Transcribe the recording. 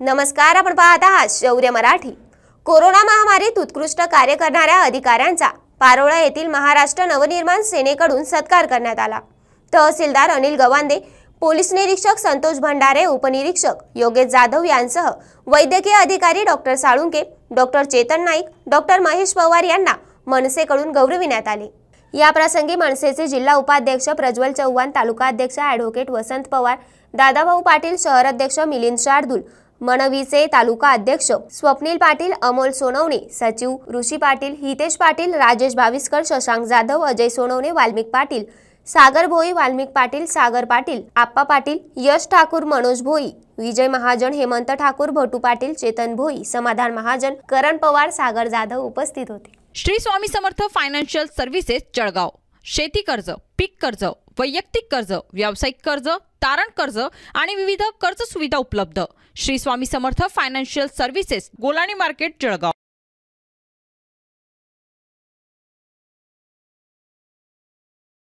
नमस्कार आपण पाहत आहात शौर्य मराठी कोरोना महामारीत उत्कृष्ट कार्य करणाऱ्या अधिकाऱ्यांचा पारोळा येथील महाराष्ट्र नवनिर्माण सेनेकडून सत्कार करण्यात आला तहसीलदार अनिल गवांदे पोलीस निरीक्षक संतोष भंडारे उपनिरीक्षक योगेश जाधव यांसह वैद्यकीय अधिकारी doctor Salunke doctor Chetan Naik doctor Mahesh Pawar यांना मनसेकडून गौरविण्यात आले या प्रसंगी मनसेचे जिल्हा उपाध्यक्ष प्रज्वल चव्हाण तालुका अध्यक्ष ॲडव्होकेट वसंत पवार दादाभाऊ पाटील शहराध्यक्ष मिलिंद शार्दूल मनवीचे तालुका अध्यक्ष स्वप्नील पाटील अमोल सोनवणे सचिव ऋषी पाटील हितेश पाटील राजेश भाविस्कर शशांक जाधव अजय सोनवणे वाल्मिक पाटील सागर भोई वाल्मिक पाटील सागर पाटील आप्पा पाटील यश ठाकूर मनोज भोई विजय महाजन हेमंत ठाकूर भटू पाटील चेतन भोई समाधान महाजन करण पवार सागर जाधव उपस्थित होते श्री स्वामी समर्थ फायनान्शियल सर्व्हिसेस जळगाव शेती कर्ज पीक कर्ज वैयक्तिक कर्ज व्यावसायिक कर्ज तारण कर्ज आणि विविध कर्ज सुविधा उपलब्ध Shri Swami Samarth financial services Golani market Jalgaon